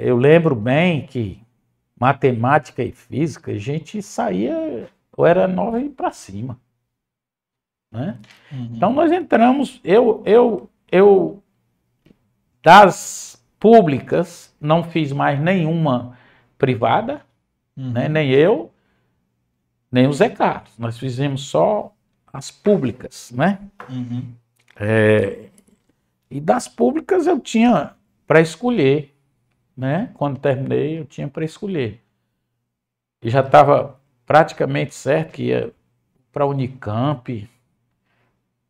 eu lembro bem que matemática e física, a gente saía, ou era nove para cima. Né? Uhum. Então nós entramos, eu, eu, eu, das públicas, não fiz mais nenhuma privada, uhum. né? nem eu, nem o Zé Carlos. Nós fizemos só as públicas, né? Uhum. É, e das públicas eu tinha para escolher né? Quando terminei, eu tinha para escolher. E já estava praticamente certo que ia para Unicamp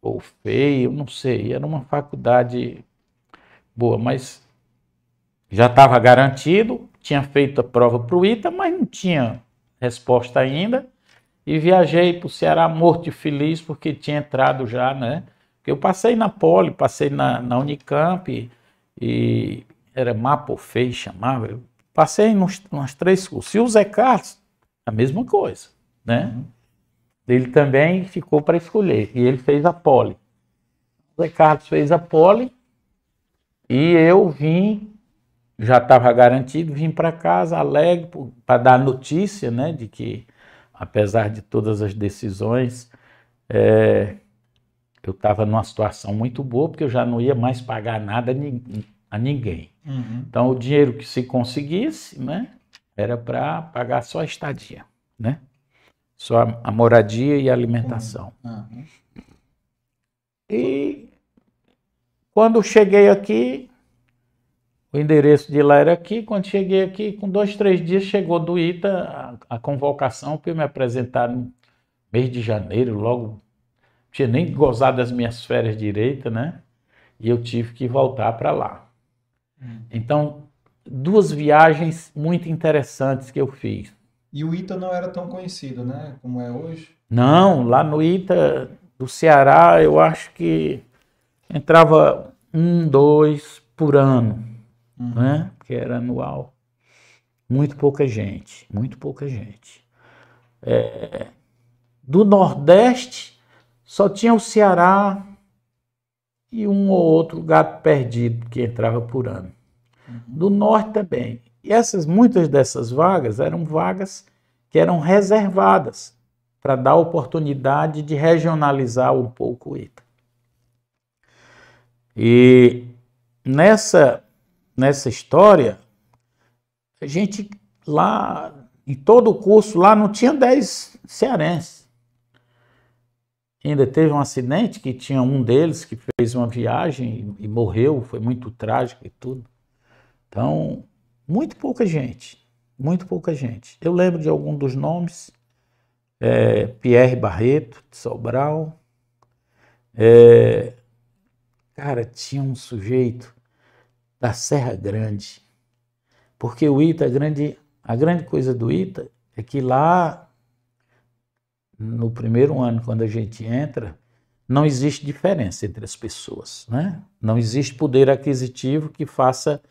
ou FEI, eu não sei, era uma faculdade boa, mas já estava garantido, tinha feito a prova para o ITA, mas não tinha resposta ainda. E viajei para o Ceará morto e feliz, porque tinha entrado já, né? Eu passei na Poli, passei na, na Unicamp e, era Mapofei, chamava. Eu passei nos, nas três cursos. E o Zé Carlos, a mesma coisa, né? Uhum. Ele também ficou para escolher. E ele fez a pole. O Zé Carlos fez a pole. E eu vim, já estava garantido, vim para casa alegre para dar notícia, né? De que, apesar de todas as decisões, é, eu estava numa situação muito boa, porque eu já não ia mais pagar nada a ninguém. Uhum. Então, o dinheiro que se conseguisse, né, era para pagar só a estadia, né? Só a, a moradia e a alimentação. Uhum. uhum. E quando cheguei aqui, o endereço de lá era aqui. Quando cheguei aqui, com dois, três dias, chegou do ITA a, a convocação para me apresentar no mês de janeiro, logo. Não tinha nem gozado das minhas férias direita, né? E eu tive que voltar para lá. Hum. Então, duas viagens muito interessantes que eu fiz. E o Ita não era tão conhecido, né? Como é hoje? Não, lá no Ita do Ceará, eu acho que entrava um, dois por ano, uhum. né? Que era anual. Muito pouca gente, muito pouca gente. É... do Nordeste, só tinha o Ceará, e um ou outro gato perdido que entrava por ano. Uhum. Do norte também. E essas muitas dessas vagas eram vagas que eram reservadas para dar oportunidade de regionalizar um pouco o ITA. E nessa nessa história, a gente lá em todo o curso lá não tinha 10 cearenses ainda teve um acidente que tinha um deles que fez uma viagem e, e morreu, foi muito trágico e tudo. Então, muito pouca gente, muito pouca gente. Eu lembro de algum dos nomes, é, Pierre Barreto, de Sobral. É, cara, tinha um sujeito da Serra Grande, porque o Ita, a é grande, a grande coisa do Ita é que lá no primeiro ano, quando a gente entra, não existe diferença entre as pessoas, né? Não existe poder aquisitivo que faça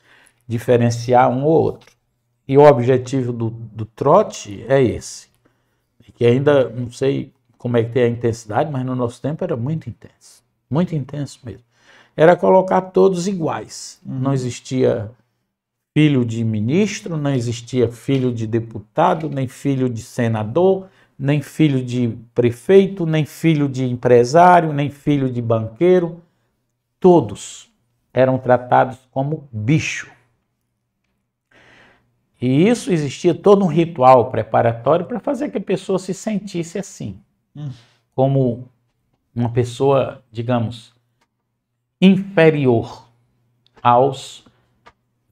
diferenciar um ou outro. E o objetivo do, do trote é esse, que ainda não sei como é que tem a intensidade, mas no nosso tempo era muito intenso, muito intenso mesmo. Era colocar todos iguais. Uhum. Não existia filho de ministro, não existia filho de deputado, nem filho de senador, nem filho de prefeito, nem filho de empresário, nem filho de banqueiro. Todos eram tratados como bicho. E isso existia todo um ritual preparatório para fazer que a pessoa se sentisse assim, hum. como uma pessoa, digamos, inferior aos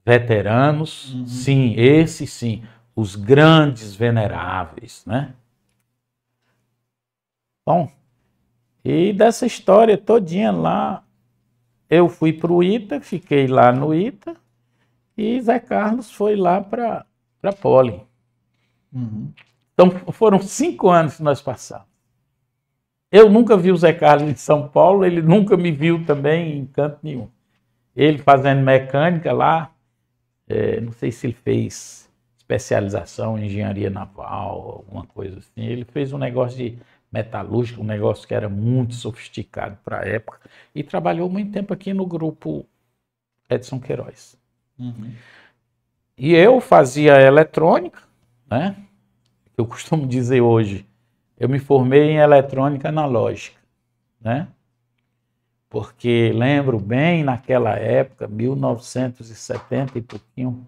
veteranos, uhum. sim, esses sim, os grandes veneráveis, né? Bom, e dessa história todinha lá, eu fui para o ITA, fiquei lá no ITA, e Zé Carlos foi lá para a Poli. Uhum. Então foram cinco anos que nós passamos. Eu nunca vi o Zé Carlos em São Paulo, ele nunca me viu também em canto nenhum. Ele fazendo mecânica lá, é, não sei se ele fez especialização em engenharia naval, alguma coisa assim. Ele fez um negócio de metalúrgica, um negócio que era muito sofisticado para a época, e trabalhou muito tempo aqui no grupo Edson Queiroz. Uhum. E eu fazia eletrônica, né? Eu costumo dizer hoje, eu me formei em eletrônica analógica, né? Porque lembro bem naquela época, 1970 e pouquinho,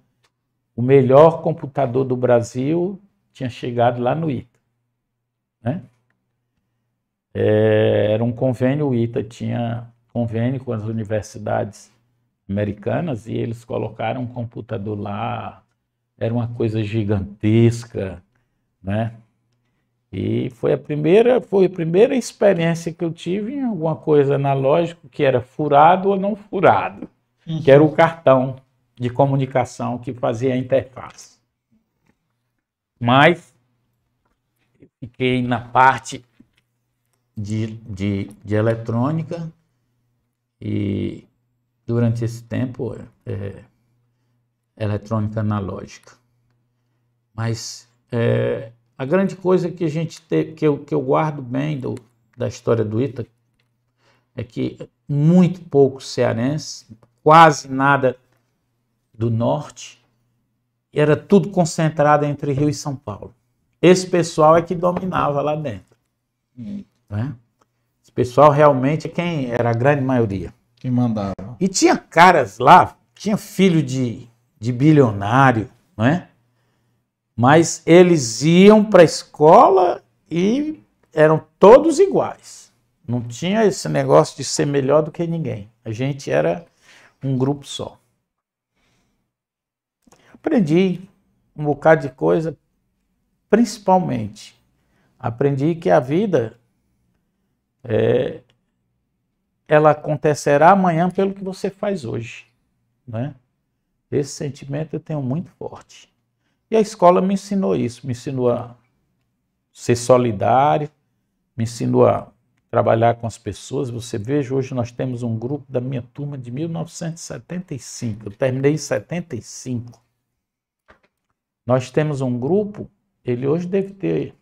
o melhor computador do Brasil tinha chegado lá no ITA, né? é, era um convênio, o ITA tinha convênio com as universidades americanas e eles colocaram um computador lá, era uma coisa gigantesca, né? E foi a primeira, foi a primeira experiência que eu tive em alguma coisa analógico que era furado ou não furado, uhum. que era o cartão de comunicação que fazia a interface. Mas fiquei na parte de, de, de eletrônica e durante esse tempo é, é, eletrônica analógica. Mas é, a grande coisa que a gente te, que, eu, que eu guardo bem do, da história do Ita é que muito pouco cearense, quase nada do norte, era tudo concentrado entre Rio e São Paulo. Esse pessoal é que dominava lá dentro. Hum. Né? Esse pessoal realmente é quem era a grande maioria. Quem mandava. E tinha caras lá, tinha filho de, de bilionário, né? Mas eles iam para a escola e eram todos iguais. Não tinha esse negócio de ser melhor do que ninguém. A gente era um grupo só. Aprendi um bocado de coisa, principalmente. Aprendi que a vida é, ela acontecerá amanhã pelo que você faz hoje. Né? Esse sentimento eu tenho muito forte. E a escola me ensinou isso, me ensinou a ser solidário, me ensinou a trabalhar com as pessoas. Você veja, hoje nós temos um grupo da minha turma de 1975, eu terminei em 75. Nós temos um grupo, ele hoje deve ter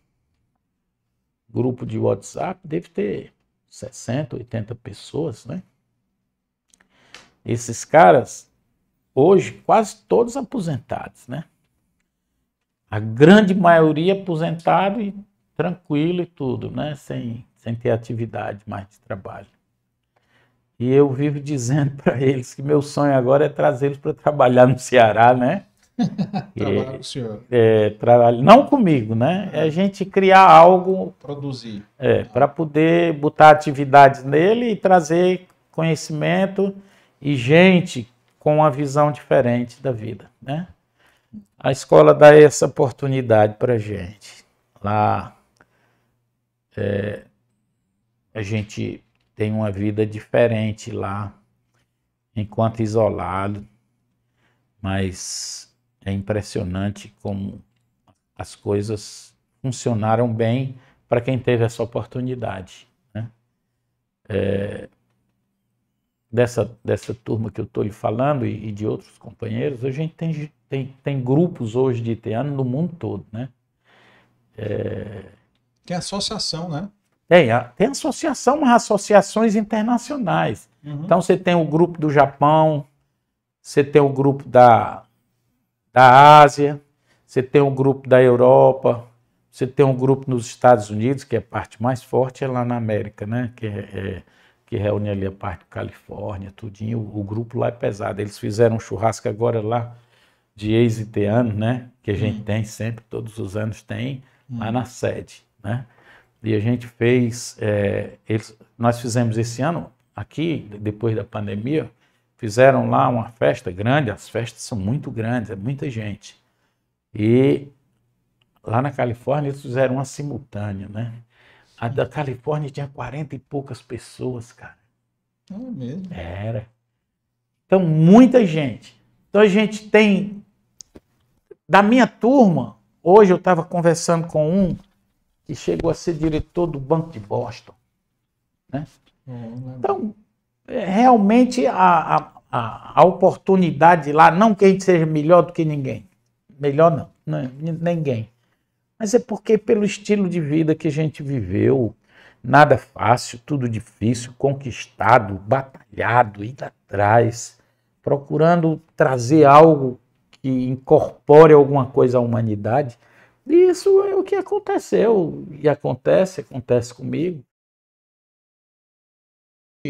grupo de WhatsApp deve ter 60, 80 pessoas, né? Esses caras, hoje, quase todos aposentados, né? A grande maioria aposentado e tranquilo e tudo, né? Sem, sem ter atividade mais de trabalho. E eu vivo dizendo para eles que meu sonho agora é trazê-los para trabalhar no Ceará, né? trabalha com o senhor. É, trabalho, não comigo, né? É a gente criar algo. Produzir. É, para poder botar atividades nele e trazer conhecimento e gente com uma visão diferente da vida, né? A escola dá essa oportunidade para gente. Lá é, a gente tem uma vida diferente lá, enquanto isolado, mas é impressionante como as coisas funcionaram bem para quem teve essa oportunidade. Né? É, dessa, dessa turma que eu estou lhe falando e, e, de outros companheiros, a gente tem, tem, tem grupos hoje de teano no mundo todo. Né? É, tem associação, né? Tem, tem associação, mas associações internacionais. Uhum. Então você tem o grupo do Japão, você tem o grupo da, da Ásia, você tem um grupo da Europa, você tem um grupo nos Estados Unidos, que é a parte mais forte, é lá na América, né? Que, é, é que reúne ali a parte da Califórnia, tudinho. O, o, grupo lá é pesado. Eles fizeram um churrasco agora lá de ex-IT né? Que a gente hum. tem sempre, todos os anos tem, hum. lá uhum. na sede, né? E a gente fez, é, eles, nós fizemos esse ano, aqui, depois da pandemia, fizeram lá uma festa grande, as festas são muito grandes, é muita gente. E lá na Califórnia eles fizeram uma simultânea, né? A da Califórnia tinha 40 e poucas pessoas, cara. É mesmo? Era. Então, muita gente. Então, a gente tem. Da minha turma, hoje eu estava conversando com um que chegou a ser diretor do Banco de Boston. Né? Então, é, realmente a, a, a oportunidade lá, não que a gente seja melhor do que ninguém, melhor não, é, ninguém, mas é porque pelo estilo de vida que a gente viveu, nada fácil, tudo difícil, conquistado, batalhado, ido atrás, procurando trazer algo que incorpore alguma coisa à humanidade. E isso é o que aconteceu e acontece, acontece comigo.